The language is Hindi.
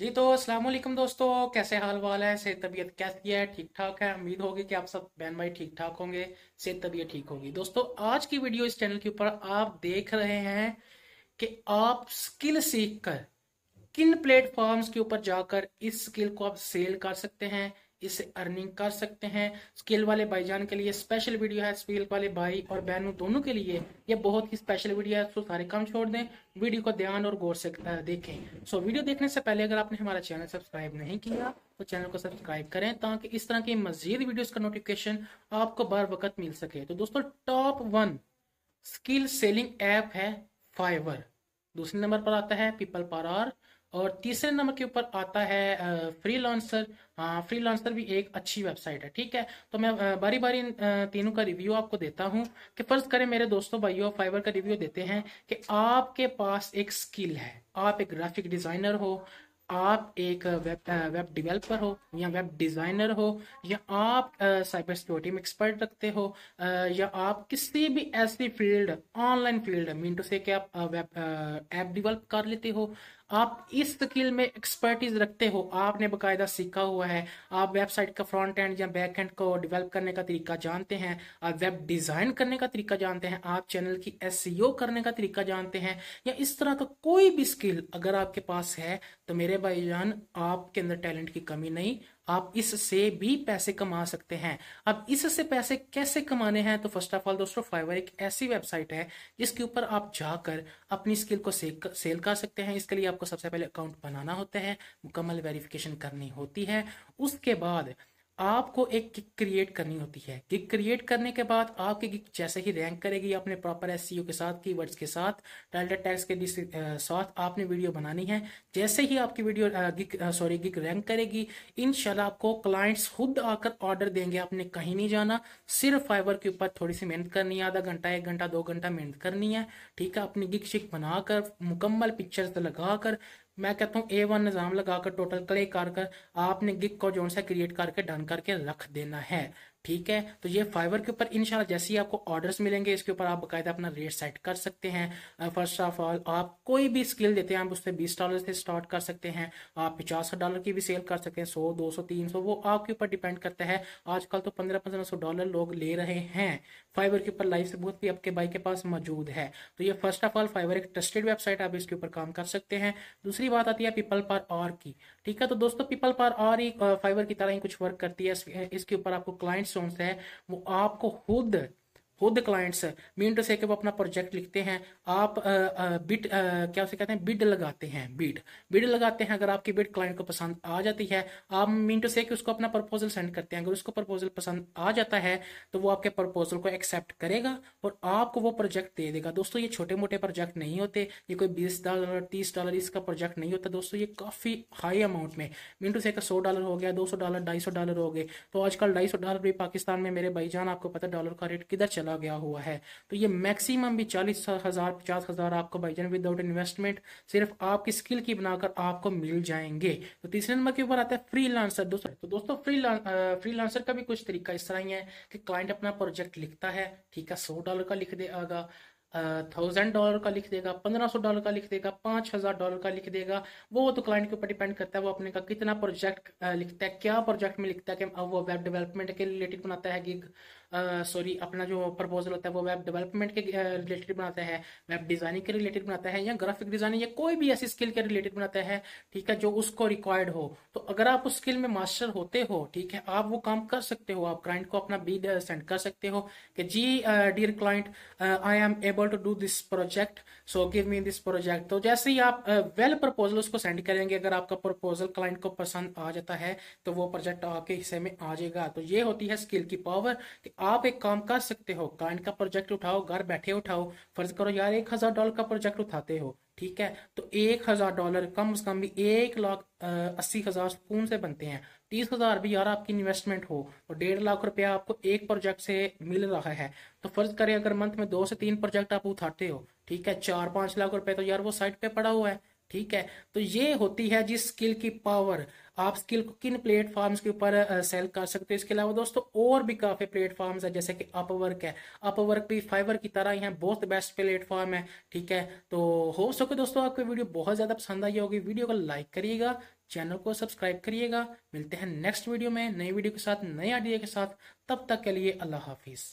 जी तो अस्सलाम वालेकुम दोस्तों कैसे हाल वाल है सेहत तबीयत कैसी है ठीक ठाक है उम्मीद होगी कि आप सब बहन भाई ठीक ठाक होंगे सेहत तबीयत ठीक होगी दोस्तों आज की वीडियो इस चैनल के ऊपर आप देख रहे हैं कि आप स्किल सीखकर किन प्लेटफॉर्म्स के ऊपर जाकर इस स्किल को आप सेल कर सकते हैं इसे अर्निंग कर सकते हैं स्किल वाले भाईजान के लिए स्पेशल वीडियो है स्किल वाले भाई और बहनों दोनों के लिए ये बहुत ही स्पेशल वीडियो है तो सारे काम छोड़ दें वीडियो को ध्यान और गौर से देखें सो वीडियो देखने से पहले अगर आपने हमारा चैनल सब्सक्राइब नहीं किया तो चैनल को सब्सक्राइब करें ताकि इस तरह की मजीद वीडियोस का नोटिफिकेशन आपको बार वक्त मिल सके तो दोस्तों top one skill selling app है फाइवर दूसरे नंबर पर आता है पीपल पार और तीसरे नंबर के ऊपर आता है फ्री लॉन्सर हाँ फ्री लॉन्सर भी एक अच्छी वेबसाइट है ठीक है तो मैं बारी बारी इन तीनों का रिव्यू आपको देता हूँ कि फ़र्ज़ करें मेरे दोस्तों भाइयों फाइबर का रिव्यू देते हैं कि आपके पास एक स्किल है आप एक ग्राफिक डिज़ाइनर हो आप एक वेब वेब डेवलपर हो या वेब डिज़ाइनर हो या आप साइबर सिक्योरिटी में एक्सपर्ट रखते हो आ, या आप किसी भी ऐसी field online field mean to say कि आप वेब ऐप डेवलप कर लेते हो आप इस स्किल में एक्सपर्टीज रखते हो आपने बकायदा सीखा हुआ है आप वेबसाइट का फ्रंट एंड या बैक एंड को डेवलप करने का तरीका जानते हैं आप वेब डिजाइन करने का तरीका जानते हैं आप चैनल की एस e करने का तरीका जानते हैं या इस तरह का कोई भी स्किल अगर आपके पास है तो मेरे भाईजान आपके अंदर टैलेंट की कमी नहीं आप इससे भी पैसे कमा सकते हैं अब इससे पैसे कैसे कमाने हैं तो फर्स्ट ऑफ ऑल दोस्तों फाइवर एक ऐसी वेबसाइट है जिसके ऊपर आप जाकर अपनी स्किल को सेल कर सकते हैं इसके लिए आपको सबसे पहले अकाउंट बनाना होता है मुकम्मल वेरिफिकेशन करनी होती है उसके बाद आपको एक किक क्रिएट करनी होती है किक क्रिएट करने के बाद आपके किक जैसे ही रैंक करेगी आपने प्रॉपर एस के साथ कीवर्ड्स के साथ टाइटल टैक्स के साथ आपने वीडियो बनानी है जैसे ही आपकी video gig sorry gig rank करेगी इन आपको क्लाइंट्स खुद आकर ऑर्डर देंगे आपने कहीं नहीं जाना सिर्फ फाइबर के ऊपर थोड़ी सी मेहनत करनी है आधा घंटा एक घंटा दो घंटा मेहनत करनी है ठीक है अपनी गिक शिक बनाकर मुकम्मल पिक्चर्स लगाकर मैं कहता हूँ ए वन निज़ाम लगाकर टोटल क्ले कर आपने गिग को जो सा क्रिएट करके डन करके रख देना है ठीक है तो ये फाइवर के ऊपर इन जैसे ही आपको ऑर्डर्स मिलेंगे इसके ऊपर आप बकायदा अपना रेट सेट कर सकते हैं फर्स्ट ऑफ ऑल आप कोई भी स्किल देते हैं आप उससे बीस डॉलर से स्टार्ट कर सकते हैं आप पचास डॉलर की भी सेल कर सकते हैं सौ दो सौ तीन सौ वो आपके ऊपर डिपेंड करता है आजकल तो पंद्रह पंद्रह सौ डॉलर लोग ले रहे हैं फाइवर के ऊपर लाइव बहुत भी आपके भाई के पास मौजूद है तो ये फर्स्ट ऑफ ऑल फाइवर एक ट्रस्टेड वेबसाइट आप इसके ऊपर काम कर सकते हैं दूसरी बात आती है पीपल पर आर की ठीक है तो दोस्तों पीपल पर आर ही फाइवर की तरह ही कुछ वर्क करती है इसके ऊपर आपको क्लाइंट माइलस्टोन्स है वो आपको खुद खुद क्लाइंट्स मीन टू से वो अपना प्रोजेक्ट लिखते हैं आप आ, आ, बिट आ, क्या उसे कहते हैं बिड लगाते हैं बिड बिड लगाते हैं अगर आपकी बिड क्लाइंट को पसंद आ जाती है आप मीन टू से उसको अपना प्रपोजल सेंड करते हैं अगर उसको प्रपोजल पसंद आ जाता है तो वो आपके प्रपोजल को एक्सेप्ट करेगा और आपको वो प्रोजेक्ट दे देगा दोस्तों ये छोटे मोटे प्रोजेक्ट नहीं होते ये कोई बीस डॉलर तीस डॉलर इसका प्रोजेक्ट नहीं होता दोस्तों ये काफ़ी हाई अमाउंट में मीन टू से सौ डॉलर हो गया दो सौ डॉलर ढाई सौ डॉलर हो गए तो आजकल ढाई सौ डॉलर भी पाकिस्तान में मेरे भाईजान आपको पता डॉलर का रेट किधर चला चला गया हुआ है तो ये मैक्सिमम भी चालीस हज़ार पचास हज़ार आपको भाईजान विदाउट इन्वेस्टमेंट सिर्फ आपकी स्किल की बनाकर आपको मिल जाएंगे तो तीसरे नंबर के ऊपर आता है फ्री लांसर दोस्तों तो दोस्तों फ्री फ्री लांसर का भी कुछ तरीका इस तरह ही है कि क्लाइंट अपना प्रोजेक्ट लिखता है ठीक है सौ डॉलर का लिख देगा थाउजेंड डॉलर का लिख देगा पंद्रह सौ डॉलर का लिख देगा पाँच हज़ार डॉलर का लिख देगा वो तो क्लाइंट के ऊपर डिपेंड करता है वो अपने का कितना प्रोजेक्ट लिखता है क्या प्रोजेक्ट में लिखता है कि वो वेब डेवलपमेंट के रिलेटेड बनाता है गिग सॉरी अपना जो प्रपोजल होता है वो वेब डेवलपमेंट के रिलेटेड बनाता है वेब डिज़ाइनिंग के रिलेटेड बनाता है या ग्राफिक डिज़ाइनिंग या कोई भी ऐसी स्किल के रिलेटेड बनाता है ठीक है जो उसको रिक्वायर्ड हो तो अगर आप उस स्किल में मास्टर होते हो ठीक है आप वो काम कर सकते हो आप क्लाइंट को अपना बीड सेंड कर सकते हो कि जी dear client I am able to do this project so give me this project तो जैसे ही आप वेल uh, प्रपोजल well उसको सेंड करेंगे अगर आपका प्रपोजल क्लाइंट को पसंद आ जाता है तो वो प्रोजेक्ट आपके हिस्से में आ जाएगा तो ये होती है स्किल की पावर कि आप एक काम कर सकते हो काइंड का प्रोजेक्ट उठाओ घर बैठे उठाओ फर्ज करो यार एक हज़ार डॉलर का प्रोजेक्ट उठाते हो ठीक है तो एक हज़ार डॉलर कम से कम भी एक लाख अस्सी हज़ार सुकून से बनते हैं तीस हज़ार भी यार आपकी इन्वेस्टमेंट हो और डेढ़ लाख रुपया आपको एक प्रोजेक्ट से मिल रहा है तो फ़र्ज़ करें अगर मंथ में दो से तीन प्रोजेक्ट आप उठाते हो ठीक है चार पांच लाख रुपए तो यार वो साइट पे पड़ा हुआ है ठीक है तो ये होती है जिस स्किल की पावर आप स्किल को किन प्लेटफॉर्म्स के ऊपर सेल कर सकते हो इसके अलावा दोस्तों और भी काफ़ी प्लेटफॉर्म्स है जैसे कि अपवर्क है अपवर्क भी फाइवर की तरह है बहुत बेस्ट प्लेटफॉर्म है ठीक है तो हो सके दोस्तों आपको वीडियो बहुत ज़्यादा पसंद आई होगी वीडियो को लाइक करिएगा चैनल को सब्सक्राइब करिएगा मिलते हैं नेक्स्ट वीडियो में नई वीडियो के साथ नए आइडिया के साथ तब तक के लिए अल्लाह हाफिज़